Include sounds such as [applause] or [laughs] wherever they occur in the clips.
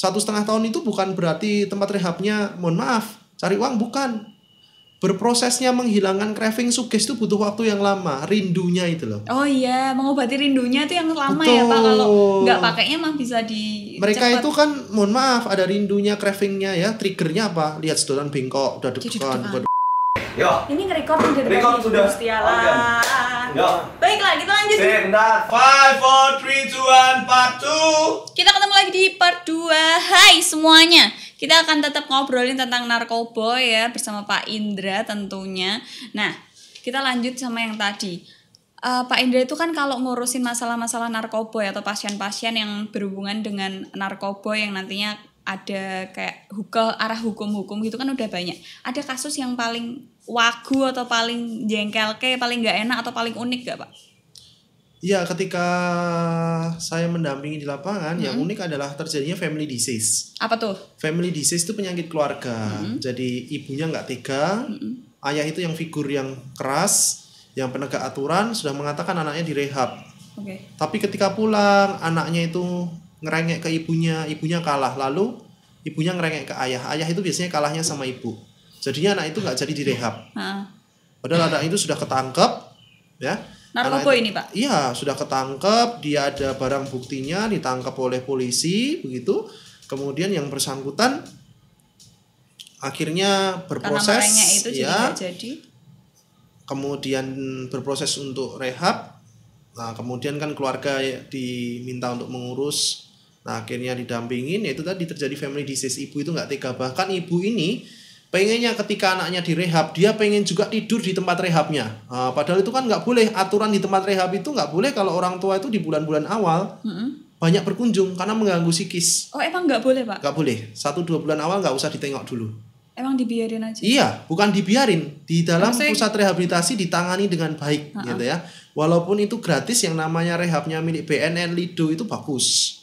Satu setengah tahun itu bukan berarti tempat rehabnya, mohon maaf, cari uang bukan. Berprosesnya menghilangkan craving suges itu butuh waktu yang lama, rindunya itu loh. Oh iya, mengobati rindunya itu yang lama Betul. ya Pak. Kalau nggak pakainya mah bisa di Mereka cepet. itu kan mohon maaf ada rindunya, cravingnya ya, triggernya apa? Lihat sedotan bengkok, udah deg Yo. Ini nge-record udah Record sudah. Gustiala. Yo. Baiklah, kita lanjut. Sebentar. 5 4 3 2 1 part 2. Kita ketemu lagi di part 2. Hai semuanya. Kita akan tetap ngobrolin tentang narkoba ya bersama Pak Indra tentunya. Nah, kita lanjut sama yang tadi uh, Pak Indra itu kan kalau ngurusin masalah-masalah narkoba ya, atau pasien-pasien yang berhubungan dengan narkoba yang nantinya ada kayak hukum arah hukum-hukum gitu kan udah banyak. Ada kasus yang paling wagu atau paling jengkel ke paling nggak enak atau paling unik gak pak? Iya ketika saya mendampingi di lapangan -hmm. yang unik adalah terjadinya family disease. Apa tuh? Family disease itu penyakit keluarga. -hmm. Jadi ibunya nggak tega, -hmm. ayah itu yang figur yang keras, yang penegak aturan sudah mengatakan anaknya direhab. Okay. Tapi ketika pulang anaknya itu ngerengek ke ibunya, ibunya kalah lalu ibunya ngerengek ke ayah. Ayah itu biasanya kalahnya sama ibu jadinya anak itu nggak jadi direhab ha. padahal anak itu sudah ketangkep ya narkoba ini pak iya sudah ketangkep dia ada barang buktinya ditangkap oleh polisi begitu kemudian yang bersangkutan akhirnya berproses itu ya jadi, kemudian berproses untuk rehab nah kemudian kan keluarga diminta untuk mengurus nah akhirnya didampingin ya, itu tadi terjadi family disease ibu itu nggak tega bahkan ibu ini pengennya ketika anaknya direhab dia pengen juga tidur di tempat rehabnya nah, padahal itu kan nggak boleh aturan di tempat rehab itu nggak boleh kalau orang tua itu di bulan-bulan awal mm -hmm. banyak berkunjung karena mengganggu psikis oh emang nggak boleh pak nggak boleh satu dua bulan awal nggak usah ditengok dulu emang dibiarin aja iya bukan dibiarin di dalam Maksudnya... pusat rehabilitasi ditangani dengan baik uh gitu ya walaupun itu gratis yang namanya rehabnya milik BNN Lido itu bagus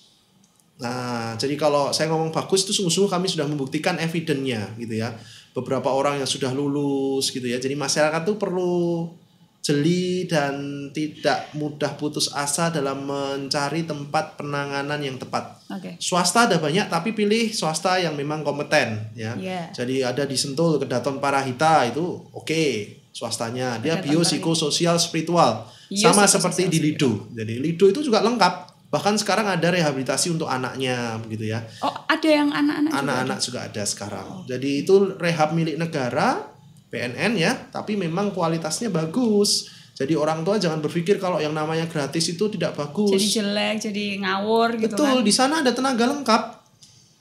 nah jadi kalau saya ngomong bagus itu sungguh-sungguh kami sudah membuktikan evidennya gitu ya beberapa orang yang sudah lulus gitu ya. Jadi masyarakat tuh perlu jeli dan tidak mudah putus asa dalam mencari tempat penanganan yang tepat. Okay. Swasta ada banyak tapi pilih swasta yang memang kompeten ya. Yeah. Jadi ada di Sentul Kedaton Parahita itu oke okay, swastanya. Dia biopsikososial spiritual. Bio, sama seperti di Lido. Jadi Lido itu juga lengkap Bahkan sekarang ada rehabilitasi untuk anaknya begitu ya. Oh, ada yang anak-anak. Anak-anak juga, ada sekarang. Oh. Jadi itu rehab milik negara, PNN ya, tapi memang kualitasnya bagus. Jadi orang tua jangan berpikir kalau yang namanya gratis itu tidak bagus. Jadi jelek, jadi ngawur gitu Betul, kan. di sana ada tenaga lengkap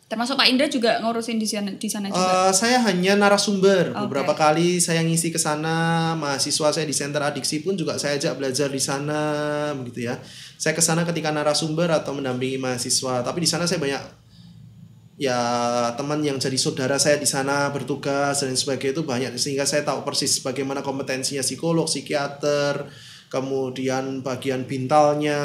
Termasuk Pak Indra juga ngurusin di sana di sana juga. Uh, saya hanya narasumber. Okay. Beberapa kali saya ngisi ke sana, mahasiswa saya di Center Adiksi pun juga saya ajak belajar di sana begitu ya. Saya ke sana ketika narasumber atau mendampingi mahasiswa, tapi di sana saya banyak ya teman yang jadi saudara saya di sana bertugas dan sebagainya itu banyak sehingga saya tahu persis bagaimana kompetensinya psikolog, psikiater, kemudian bagian bintalnya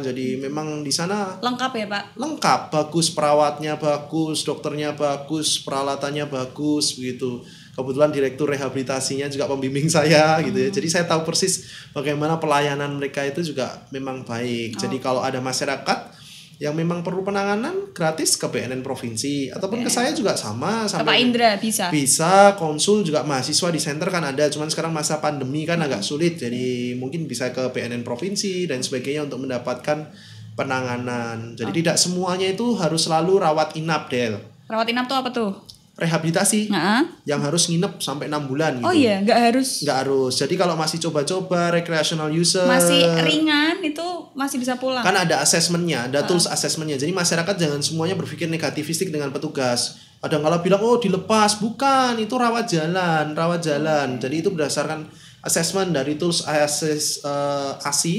jadi hmm. memang di sana lengkap ya pak lengkap bagus perawatnya bagus dokternya bagus peralatannya bagus begitu kebetulan direktur rehabilitasinya juga pembimbing saya gitu ya hmm. jadi saya tahu persis bagaimana pelayanan mereka itu juga memang baik oh. jadi kalau ada masyarakat yang memang perlu penanganan gratis ke BNN provinsi ataupun yeah. ke iya. saya juga sama sama Pak Indra bisa bisa konsul juga mahasiswa di center kan ada cuman sekarang masa pandemi kan agak hmm. sulit jadi mungkin bisa ke BNN provinsi dan sebagainya untuk mendapatkan penanganan jadi oh. tidak semuanya itu harus selalu rawat inap Del rawat inap tuh apa tuh rehabilitasi uh-huh. yang harus nginep sampai enam bulan oh gitu. Oh iya, nggak harus. Nggak harus. Jadi kalau masih coba-coba recreational user masih ringan itu masih bisa pulang. Karena ada asesmennya, ada uh. tools asesmennya. Jadi masyarakat jangan semuanya berpikir negativistik dengan petugas. Ada kalau bilang oh dilepas, bukan itu rawat jalan, rawat jalan. Jadi itu berdasarkan asesmen dari tools ases, uh, eh, ASI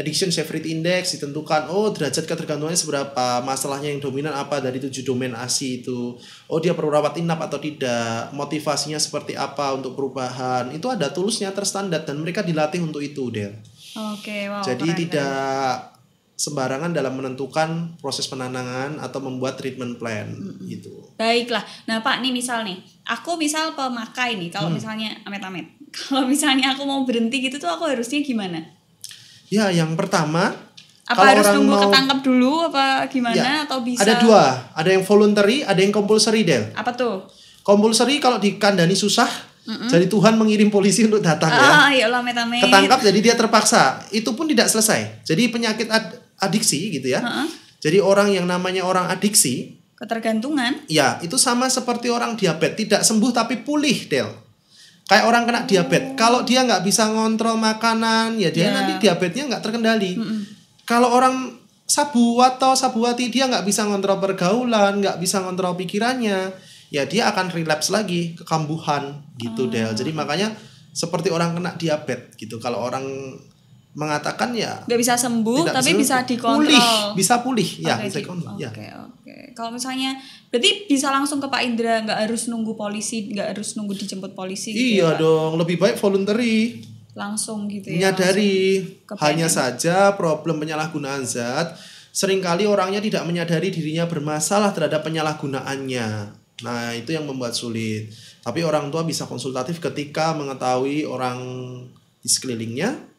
Addiction Severity Index ditentukan, oh derajat ketergantungannya seberapa, masalahnya yang dominan apa dari tujuh domain ASI itu, oh dia perlu rawat inap atau tidak, motivasinya seperti apa untuk perubahan, itu ada tulusnya terstandar dan mereka dilatih untuk itu, Del. Oke, okay, wow. Jadi keren, tidak keren. sembarangan dalam menentukan proses penanangan atau membuat treatment plan hmm. gitu. Baiklah. Nah, Pak, nih misal nih, aku misal pemakai nih kalau hmm. misalnya amit-amit. [laughs] Kalau misalnya aku mau berhenti gitu tuh aku harusnya gimana? Ya, yang pertama apa kalau harus orang nunggu mau, ketangkap dulu apa gimana ya, atau bisa? Ada dua, ada yang voluntary, ada yang compulsory, Del. Apa tuh? Compulsory kalau dikandani susah, mm jadi Tuhan mengirim polisi untuk datang ya. ah, ya. Allah, metamid. Ketangkap jadi dia terpaksa. Itu pun tidak selesai. Jadi penyakit ad- adiksi gitu ya. Uh-uh. Jadi orang yang namanya orang adiksi ketergantungan. Ya, itu sama seperti orang diabetes tidak sembuh tapi pulih, Del kayak orang kena diabetes kalau dia nggak bisa ngontrol makanan ya dia yeah. nanti diabetesnya nggak terkendali mm -mm. kalau orang sabu atau sabuati dia nggak bisa ngontrol pergaulan nggak bisa ngontrol pikirannya ya dia akan relaps lagi kekambuhan gitu oh. Del jadi makanya seperti orang kena diabetes gitu kalau orang mengatakan ya nggak bisa sembuh tapi bisa, sembuh, bisa dikontrol pulih bisa pulih ya okay, bisa gitu. dikontrol oke okay, ya. oke okay. kalau misalnya berarti bisa langsung ke Pak Indra nggak harus nunggu polisi nggak harus nunggu dijemput polisi gitu iya gitu, dong lebih baik voluntary langsung gitu ya menyadari hanya saja problem penyalahgunaan zat seringkali orangnya tidak menyadari dirinya bermasalah terhadap penyalahgunaannya nah itu yang membuat sulit tapi orang tua bisa konsultatif ketika mengetahui orang di sekelilingnya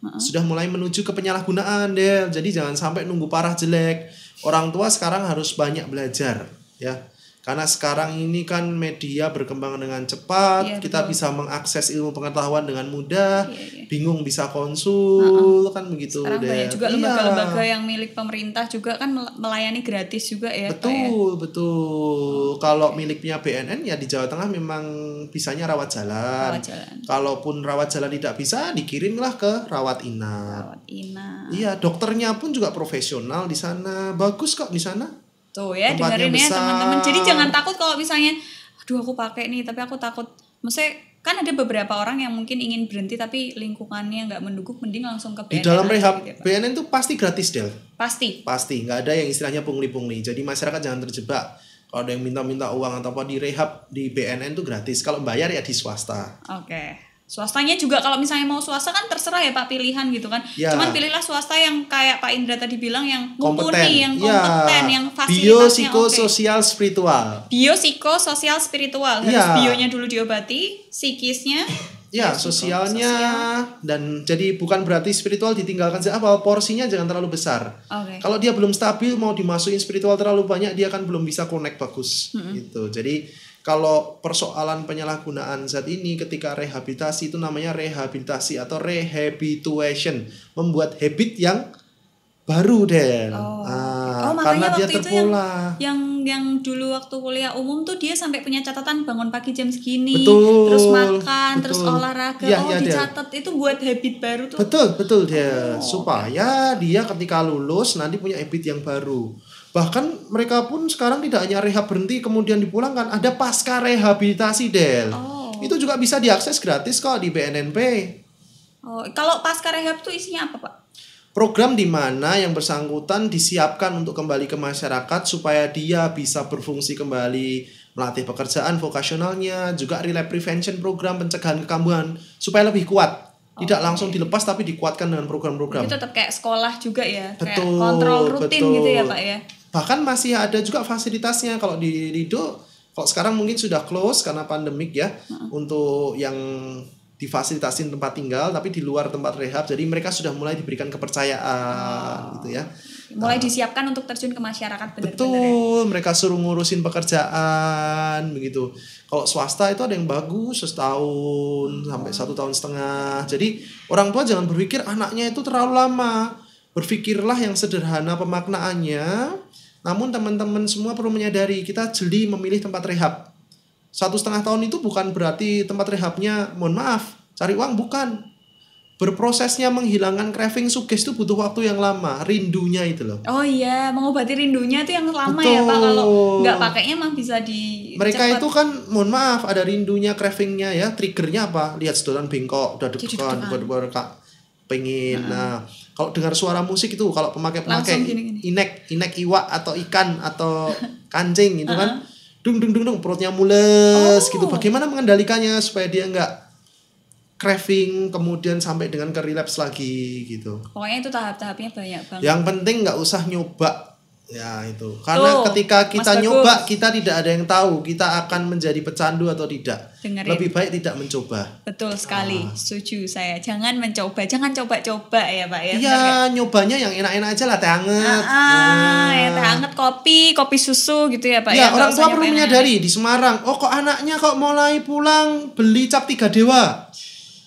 sudah mulai menuju ke penyalahgunaan Del. Jadi jangan sampai nunggu parah jelek. Orang tua sekarang harus banyak belajar ya. Karena sekarang ini kan media berkembang dengan cepat, yeah, kita betul. bisa mengakses ilmu pengetahuan dengan mudah, yeah, yeah. Iya. bingung bisa konsul uh -uh. kan begitu. Sekarang deh. banyak juga iya. lembaga-lembaga yang milik pemerintah juga kan melayani gratis juga ya. ya. Betul, betul. Oh, Kalau okay. miliknya BNN ya di Jawa Tengah memang bisanya rawat jalan. Rawat jalan. Kalaupun rawat jalan tidak bisa, dikirimlah ke rawat inap. Rawat inap. Iya, dokternya pun juga profesional di sana. Bagus kok di sana Tuh gitu ya Tempatnya dengerin ya, besar. ya teman-teman. Jadi jangan takut kalau misalnya aduh aku pakai nih tapi aku takut maksudnya kan ada beberapa orang yang mungkin ingin berhenti tapi lingkungannya nggak mendukung mending langsung ke BNN di dalam rehab gitu, ya, BNN tuh pasti gratis del pasti pasti nggak ada yang istilahnya pungli-pungli jadi masyarakat jangan terjebak kalau ada yang minta-minta uang atau apa di rehab di BNN tuh gratis kalau bayar ya di swasta oke okay swastanya juga kalau misalnya mau swasta kan terserah ya pak pilihan gitu kan ya. cuman pilihlah swasta yang kayak pak Indra tadi bilang yang mumpuni yang ya. kompeten ya. yang fasilitasnya bio psikososial spiritual bio psikososial spiritual harus ya. bionya dulu diobati psikisnya ya, sosialnya sosial. dan jadi bukan berarti spiritual ditinggalkan apa porsinya jangan terlalu besar okay. kalau dia belum stabil mau dimasukin spiritual terlalu banyak dia kan belum bisa connect bagus mm -hmm. gitu jadi kalau persoalan penyalahgunaan zat ini ketika rehabilitasi itu namanya rehabilitasi atau rehabilitation membuat habit yang baru deh. oh, ah, oh makanya karena waktu dia terpola itu yang, yang yang dulu waktu kuliah umum tuh dia sampai punya catatan bangun pagi jam segini betul, terus makan betul. terus olahraga ya, oh ya, dicatat itu buat habit baru tuh betul betul dia oh, supaya dia ketika lulus nanti punya habit yang baru Bahkan mereka pun sekarang tidak hanya rehab berhenti kemudian dipulangkan, ada pasca rehabilitasi Del. Oh. Itu juga bisa diakses gratis kok di BNNP. Oh, kalau pasca rehab itu isinya apa, Pak? Program di mana yang bersangkutan disiapkan untuk kembali ke masyarakat supaya dia bisa berfungsi kembali, melatih pekerjaan vokasionalnya, juga relay prevention program pencegahan kekambuhan supaya lebih kuat tidak okay. Oh, langsung dilepas tapi dikuatkan dengan program-program. Itu tetap kayak sekolah juga ya, betul, kayak kontrol rutin betul. gitu ya pak ya. Bahkan masih ada juga fasilitasnya kalau di Lido kalau sekarang mungkin sudah close karena pandemik ya -huh. untuk yang difasilitasin tempat tinggal tapi di luar tempat rehab jadi mereka sudah mulai diberikan kepercayaan oh. gitu ya mulai uh, disiapkan untuk terjun ke masyarakat benar-benar ya? betul ya. mereka suruh ngurusin pekerjaan begitu kalau swasta itu ada yang bagus setahun oh. sampai satu tahun setengah jadi orang tua jangan berpikir anaknya itu terlalu lama berpikirlah yang sederhana pemaknaannya namun teman-teman semua perlu menyadari kita jeli memilih tempat rehab. Satu setengah tahun itu bukan berarti tempat rehabnya, mohon maaf, cari uang bukan. Berprosesnya menghilangkan craving suges itu butuh waktu yang lama, rindunya itu loh. Oh iya, mengobati rindunya itu yang lama Betul. ya Pak. Kalau nggak pakainya emang bisa di Mereka cepet. itu kan, mohon maaf, ada rindunya, cravingnya ya, triggernya apa? Lihat sedotan bengkok, udah deg-degan, pengen nah. nah kalau dengar suara musik itu kalau pemakai-pemakai inek inek iwa atau ikan atau [laughs] kancing gitu kan dung dung dung dung perutnya mules gitu. oh. gitu bagaimana mengendalikannya supaya dia nggak craving kemudian sampai dengan ke relapse lagi gitu pokoknya itu tahap-tahapnya banyak banget yang penting nggak usah nyoba Ya itu. Karena Tuh, ketika kita nyoba kita tidak ada yang tahu kita akan menjadi pecandu atau tidak. Dengerin. Lebih baik tidak mencoba. Betul sekali. Ah. Setuju saya. Jangan mencoba, jangan coba-coba ya, Pak ya. Iya, nyobanya yang enak-enak aja lah teh hangat Ah, ah, nah. ya teh hangat kopi, kopi susu gitu ya, Pak iya, ya. ya orang tua perlu menyadari di Semarang, oh kok anaknya kok mulai pulang beli cap tiga dewa.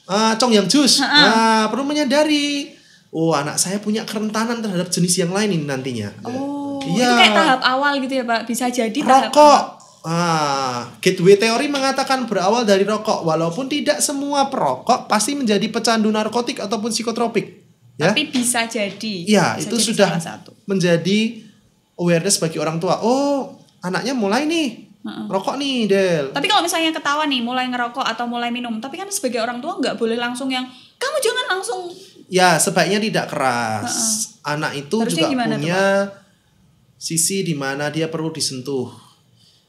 Ah, cong yang jus. ah. ah perlu menyadari. Oh, anak saya punya kerentanan terhadap jenis yang lain ini nantinya. Oh Iya. Itu kayak tahap awal gitu ya, Pak. Bisa jadi rokok. Tahap... Ah, gateway teori mengatakan berawal dari rokok, walaupun tidak semua perokok pasti menjadi pecandu narkotik ataupun psikotropik. Ya? Tapi bisa jadi. Iya itu jadi sudah satu. menjadi awareness bagi orang tua. Oh, anaknya mulai nih Uh-uh. Rokok nih, Del. Tapi kalau misalnya ketawa nih, mulai ngerokok atau mulai minum, tapi kan sebagai orang tua nggak boleh langsung yang kamu jangan langsung. Ya, sebaiknya tidak keras. Uh-uh. Anak itu Harusnya juga punya tuh, sisi di mana dia perlu disentuh.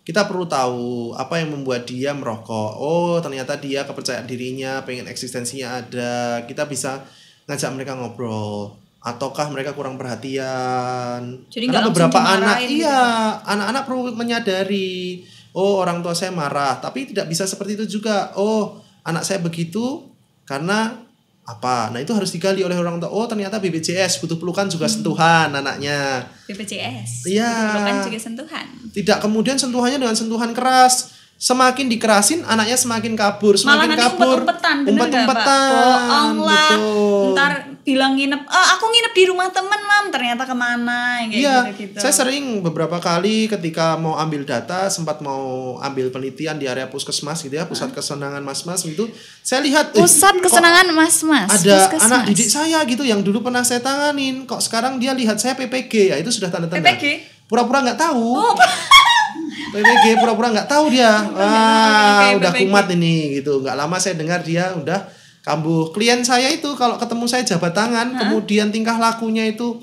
Kita perlu tahu apa yang membuat dia merokok. Oh, ternyata dia kepercayaan dirinya, pengen eksistensinya ada. Kita bisa ngajak mereka ngobrol ataukah mereka kurang perhatian Jadi karena beberapa anak gitu. iya anak-anak perlu menyadari oh orang tua saya marah tapi tidak bisa seperti itu juga oh anak saya begitu karena apa nah itu harus digali oleh orang tua oh ternyata BPJS butuh pelukan juga sentuhan anaknya BPJS iya pelukan juga sentuhan tidak kemudian sentuhannya dengan sentuhan keras semakin dikerasin anaknya semakin kabur semakin Malah kabur umpet umpetan umpet umpetan oh, ntar bilang nginep oh, aku nginep di rumah temen mam ternyata kemana iya, gitu, saya sering beberapa kali ketika mau ambil data sempat mau ambil penelitian di area puskesmas gitu ya pusat kesenangan mas-mas gitu saya lihat eh, pusat eh, kesenangan mas-mas ada puskesmas. anak didik saya gitu yang dulu pernah saya tanganin kok sekarang dia lihat saya PPG ya itu sudah tanda tanda PPG pura-pura nggak tahu oh. [laughs] PPG pura-pura nggak tahu dia ah okay, udah kumat ini gitu nggak lama saya dengar dia udah kambuh. Klien saya itu kalau ketemu saya jabat tangan, ha? kemudian tingkah lakunya itu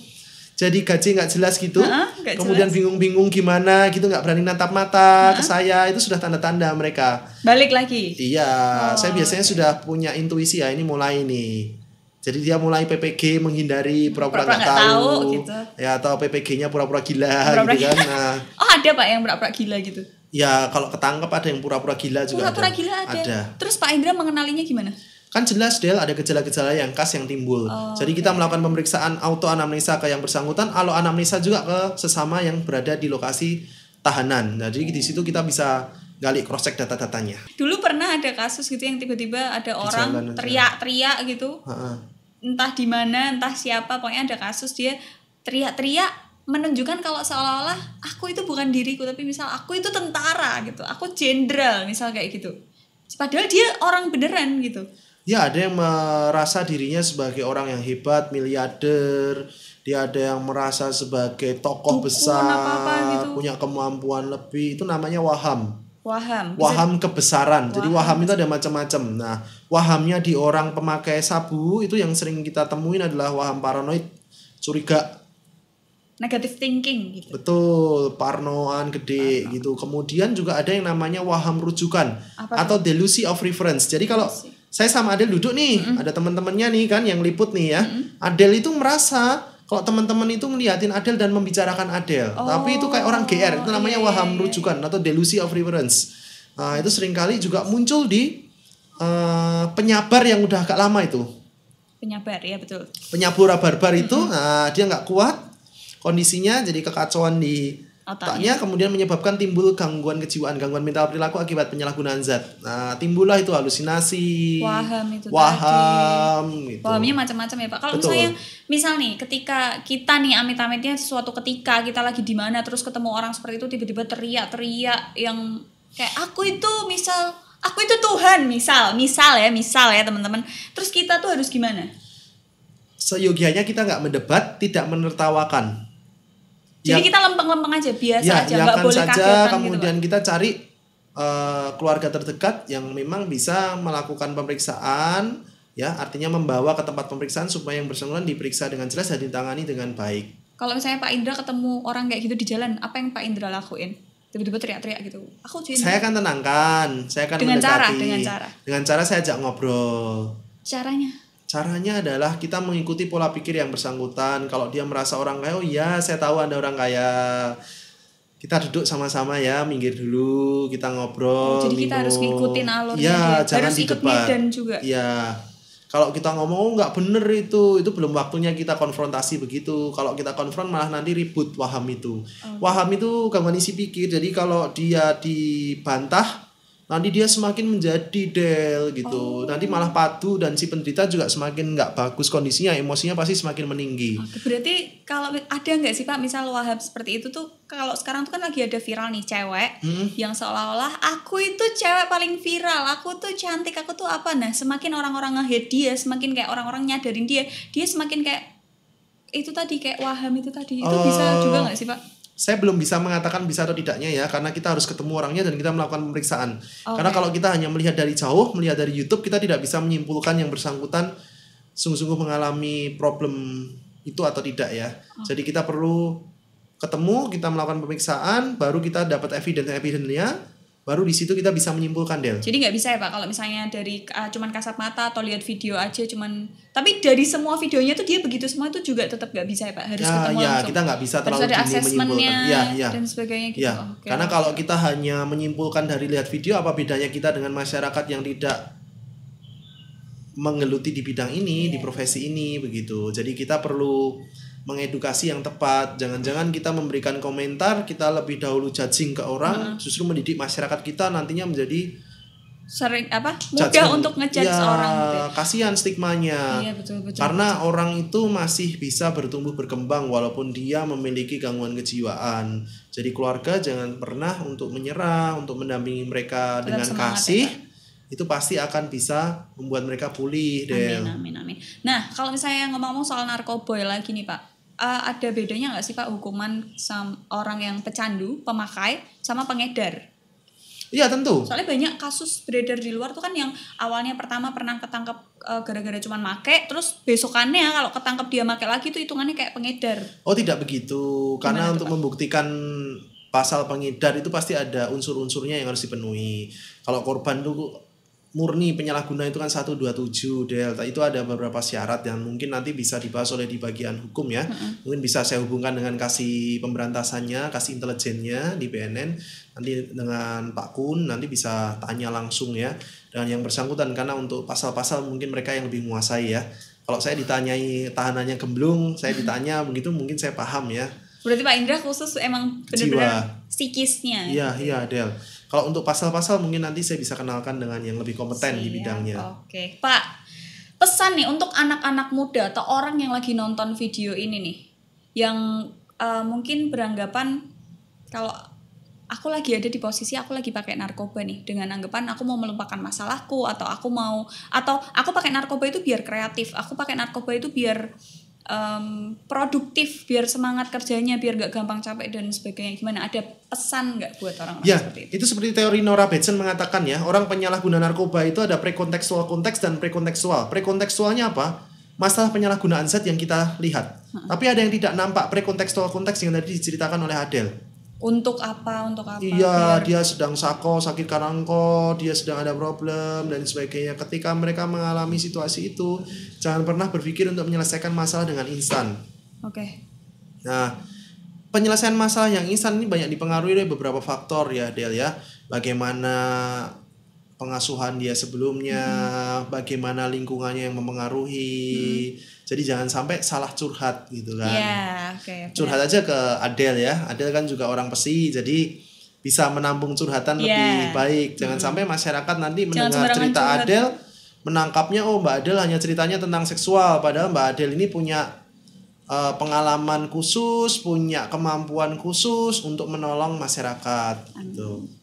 jadi gaji nggak jelas gitu. Ha? Gak kemudian bingung-bingung gimana gitu, nggak berani natap mata ha? ke saya. Itu sudah tanda-tanda mereka. Balik lagi. Iya, oh, saya biasanya okay. sudah punya intuisi ya ini mulai nih. Jadi dia mulai PPG menghindari hmm, pura-pura nggak -pura tahu, tahu gitu. ya atau PPG-nya pura-pura gila pura -pura gitu kan. Nah, [laughs] oh ada pak yang pura-pura gila gitu? Ya kalau ketangkep ada yang pura-pura gila juga. Pura-pura gila ada. ada. Terus Pak Indra mengenalinya gimana? kan jelas Del ada gejala-gejala yang khas yang timbul. Oh, Jadi kita okay. melakukan pemeriksaan auto ke yang bersangkutan, alo anamnesa juga ke sesama yang berada di lokasi tahanan. Nah, jadi di situ kita bisa gali cross check data-datanya. Dulu pernah ada kasus gitu yang tiba-tiba ada orang teriak-teriak gitu. Ha -ha. Entah di mana, entah siapa, pokoknya ada kasus dia teriak-teriak menunjukkan kalau seolah-olah aku itu bukan diriku tapi misal aku itu tentara gitu, aku jenderal misal kayak gitu. Padahal dia orang beneran gitu ya ada yang merasa dirinya sebagai orang yang hebat miliarder dia ada yang merasa sebagai tokoh Dukun, besar gitu. punya kemampuan lebih itu namanya waham waham waham kebesaran waham. jadi waham itu ada macam-macam nah wahamnya di orang pemakai sabu itu yang sering kita temuin adalah waham paranoid curiga negative thinking gitu. Betul, parnoan gede Parno. gitu. Kemudian juga ada yang namanya waham rujukan Apa atau delusi of reference. Jadi kalau delusi saya sama Adel duduk nih, mm -hmm. ada teman-temannya nih kan yang liput nih ya. Mm -hmm. Adel itu merasa kalau teman-teman itu ngeliatin Adel dan membicarakan Adel, oh, tapi itu kayak orang GR, itu oh, namanya yeah, waham iya, iya, rujukan iya. atau delusi of reverence. Nah, itu seringkali juga muncul di uh, penyabar yang udah agak lama itu. Penyabar ya betul. Penyabur barbar itu, mm -hmm. nah, dia nggak kuat kondisinya, jadi kekacauan di otaknya ya. kemudian menyebabkan timbul gangguan kejiwaan, gangguan mental perilaku akibat penyalahgunaan zat. Nah, timbullah itu halusinasi, waham itu waham tadi. gitu. Wahamnya macam-macam ya, Pak. Kalau misalnya misal nih ketika kita nih amit-amitnya suatu ketika kita lagi di mana terus ketemu orang seperti itu tiba-tiba teriak-teriak yang kayak aku itu misal aku itu Tuhan misal, misal ya, misal ya teman-teman. Terus kita tuh harus gimana? Seyogianya kita nggak mendebat, tidak menertawakan jadi ya, kita lempeng-lempeng aja biasa ya, aja ya nggak kan boleh saja, gitu kemudian gitu. kita cari uh, keluarga terdekat yang memang bisa melakukan pemeriksaan ya artinya membawa ke tempat pemeriksaan supaya yang bersangkutan diperiksa dengan jelas dan ditangani dengan baik. Kalau misalnya Pak Indra ketemu orang kayak gitu di jalan, apa yang Pak Indra lakuin? tiba-tiba teriak-teriak gitu aku cuman. saya akan tenangkan saya akan dengan mendekati. cara dengan cara dengan cara saya ajak ngobrol caranya Caranya adalah kita mengikuti pola pikir yang bersangkutan. Kalau dia merasa orang kaya, oh ya saya tahu Anda orang kaya. Kita duduk sama-sama ya, minggir dulu, kita ngobrol. Oh, jadi minum. kita harus ngikutin alurnya. Ya, ya. jangan harus ikut depan. medan juga. Ya. Kalau kita ngomong oh, bener itu, itu belum waktunya kita konfrontasi begitu. Kalau kita konfront malah nanti ribut waham itu. Oh. Waham itu gangguan isi pikir. Jadi kalau dia dibantah, nanti dia semakin menjadi del gitu oh. nanti malah patuh dan si penderita juga semakin nggak bagus kondisinya emosinya pasti semakin meninggi berarti kalau ada nggak sih pak misal wahab seperti itu tuh kalau sekarang tuh kan lagi ada viral nih cewek hmm? yang seolah-olah aku itu cewek paling viral aku tuh cantik aku tuh apa nah semakin orang-orang ngehit dia semakin kayak orang-orang nyadarin dia dia semakin kayak itu tadi kayak waham itu tadi itu uh, bisa eh, juga nggak sih pak saya belum bisa mengatakan bisa atau tidaknya ya karena kita harus ketemu orangnya dan kita melakukan pemeriksaan. Okay. Karena kalau kita hanya melihat dari jauh, melihat dari YouTube, kita tidak bisa menyimpulkan yang bersangkutan sungguh-sungguh mengalami problem itu atau tidak ya. Oh. Jadi kita perlu ketemu, kita melakukan pemeriksaan, baru kita dapat evidence-evidence-nya baru di situ kita bisa menyimpulkan Del. Jadi nggak bisa ya Pak kalau misalnya dari uh, cuman kasat mata atau lihat video aja cuman tapi dari semua videonya tuh dia begitu semua itu juga tetap nggak bisa ya Pak harus ya, ketemu ya, langsung. kita nggak bisa terlalu harus ada dini menyimpulkan. Ya, ya. dan sebagainya gitu. Ya. okay. Karena kalau kita hanya menyimpulkan dari lihat video apa bedanya kita dengan masyarakat yang tidak menggeluti di bidang ini, yeah. di iya. profesi ini begitu. Jadi kita perlu mengedukasi yang tepat. Jangan-jangan kita memberikan komentar, kita lebih dahulu judging ke orang, hmm. justru mendidik masyarakat kita nantinya menjadi sering apa mudah untuk ngejudge iya, gitu ya, orang kasihan stigmanya iya, betul, betul, karena betul. orang itu masih bisa bertumbuh berkembang walaupun dia memiliki gangguan kejiwaan jadi keluarga jangan pernah untuk menyerah untuk mendampingi mereka Tetap dengan ya, kasih ya, itu pasti akan bisa membuat mereka pulih deh. Amin, amin, amin. Nah, kalau misalnya ngomong-ngomong soal narkoboy lagi nih, Pak uh, ada bedanya nggak sih Pak hukuman sama orang yang pecandu, pemakai sama pengedar? Iya tentu. Soalnya banyak kasus beredar di luar tuh kan yang awalnya pertama pernah ketangkep eh, gara-gara cuman make, terus besokannya kalau ketangkep dia make lagi tuh hitungannya kayak pengedar. Oh tidak begitu, karena itu, untuk Pak? membuktikan pasal pengedar itu pasti ada unsur-unsurnya yang harus dipenuhi. Kalau korban tuh murni penyalahguna itu kan 127 delta itu ada beberapa syarat yang mungkin nanti bisa dibahas oleh di bagian hukum ya. Mungkin bisa saya hubungkan dengan kasih pemberantasannya, kasih intelijennya di BNN nanti dengan Pak Kun nanti bisa tanya langsung ya dengan yang bersangkutan karena untuk pasal-pasal mungkin mereka yang lebih menguasai ya. Kalau saya ditanyai tahanannya gemblung, saya ditanya begitu mungkin saya paham ya. Berarti Pak Indra khusus emang benar-benar psikisnya. Iya, iya, Del. Kalau untuk pasal-pasal mungkin nanti saya bisa kenalkan dengan yang lebih kompeten Siap. di bidangnya. Oke, okay. Pak. Pesan nih untuk anak-anak muda atau orang yang lagi nonton video ini nih, yang uh, mungkin beranggapan kalau aku lagi ada di posisi aku lagi pakai narkoba nih dengan anggapan aku mau melupakan masalahku atau aku mau atau aku pakai narkoba itu biar kreatif aku pakai narkoba itu biar um, produktif biar semangat kerjanya biar gak gampang capek dan sebagainya gimana ada pesan nggak buat orang-orang ya, seperti itu? itu seperti teori Nora Bateson mengatakan ya orang penyalahguna narkoba itu ada prekontekstual konteks dan prekontekstual prekontekstualnya apa masalah penyalahgunaan zat yang kita lihat hmm. tapi ada yang tidak nampak prekontekstual konteks yang tadi diceritakan oleh Adele untuk apa untuk apa iya biar... dia sedang sako sakit karangko dia sedang ada problem dan sebagainya ketika mereka mengalami situasi itu jangan pernah berpikir untuk menyelesaikan masalah dengan instan oke okay. nah penyelesaian masalah yang instan ini banyak dipengaruhi oleh beberapa faktor ya Del ya bagaimana pengasuhan dia sebelumnya hmm. bagaimana lingkungannya yang mempengaruhi hmm jadi jangan sampai salah curhat gitu kan. Yeah, okay, curhat aja ke Adel ya. Adel kan juga orang pesi, jadi bisa menampung curhatan yeah. lebih baik. Jangan hmm. sampai masyarakat nanti jangan mendengar cerita curhat. Adele menangkapnya oh Mbak Adel hanya ceritanya tentang seksual, padahal Mbak Adel ini punya uh, pengalaman khusus, punya kemampuan khusus untuk menolong masyarakat. Gitu. Amin. Gitu.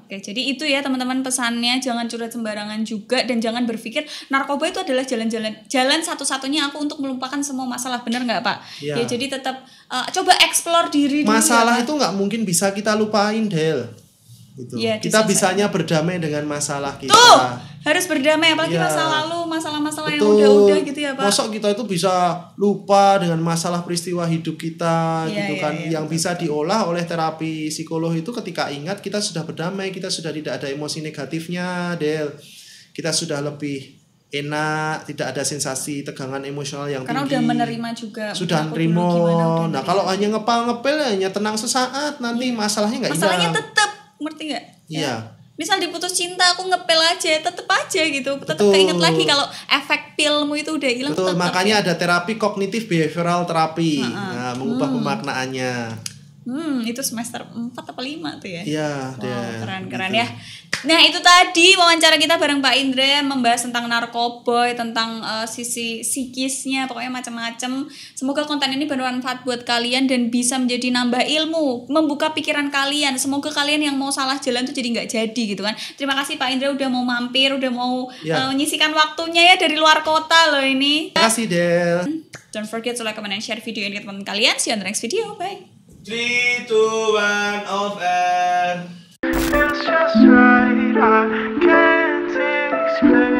Oke, jadi itu ya teman-teman pesannya jangan curhat sembarangan juga dan jangan berpikir narkoba itu adalah jalan-jalan jalan satu-satunya aku untuk melupakan semua masalah benar nggak pak? Ya. ya jadi tetap uh, coba explore diri. Masalah dulu, ya, itu nggak mungkin bisa kita lupain Del gitu. Ya, kita bisanya berdamai dengan masalah kita. Tuh, harus berdamai apalagi ya. masa lalu, masalah-masalah yang udah-udah gitu ya, Pak. Masuk kita itu bisa lupa dengan masalah peristiwa hidup kita ya, gitu ya, kan. Ya, yang betul. bisa diolah oleh terapi psikolog itu ketika ingat kita sudah berdamai, kita sudah tidak ada emosi negatifnya, Del. Kita sudah lebih enak, tidak ada sensasi tegangan emosional yang Karena tinggi. udah menerima juga. Sudah terima Nah, kalau hanya ngepal ngepel hanya tenang sesaat, nanti iya. masalahnya nggak Masalahnya tetap ngerti nggak iya yeah. misal diputus cinta aku ngepel aja tetep aja gitu tetep Betul. keinget lagi kalau efek pilmu itu udah hilang Betul, makanya ya. ada terapi kognitif behavioral terapi Nah, mengubah hmm. pemaknaannya Hmm, itu semester 4 atau 5 tuh ya? Iya, wow, keren-keren iya, gitu. ya. Nah, itu tadi wawancara kita bareng Pak Indra membahas tentang narkoba, tentang uh, sisi psikisnya, pokoknya macam-macam. Semoga konten ini bermanfaat buat kalian dan bisa menjadi nambah ilmu, membuka pikiran kalian. Semoga kalian yang mau salah jalan tuh jadi nggak jadi gitu kan. Terima kasih Pak Indra udah mau mampir, udah mau ya. uh, eh, menyisikan waktunya ya dari luar kota loh ini. Terima kasih, Del. Hmm, don't forget to like, comment, and share video ini ke teman kalian. See you on the next video. Bye. 3, 2, 1, off air Feels just right, I can't explain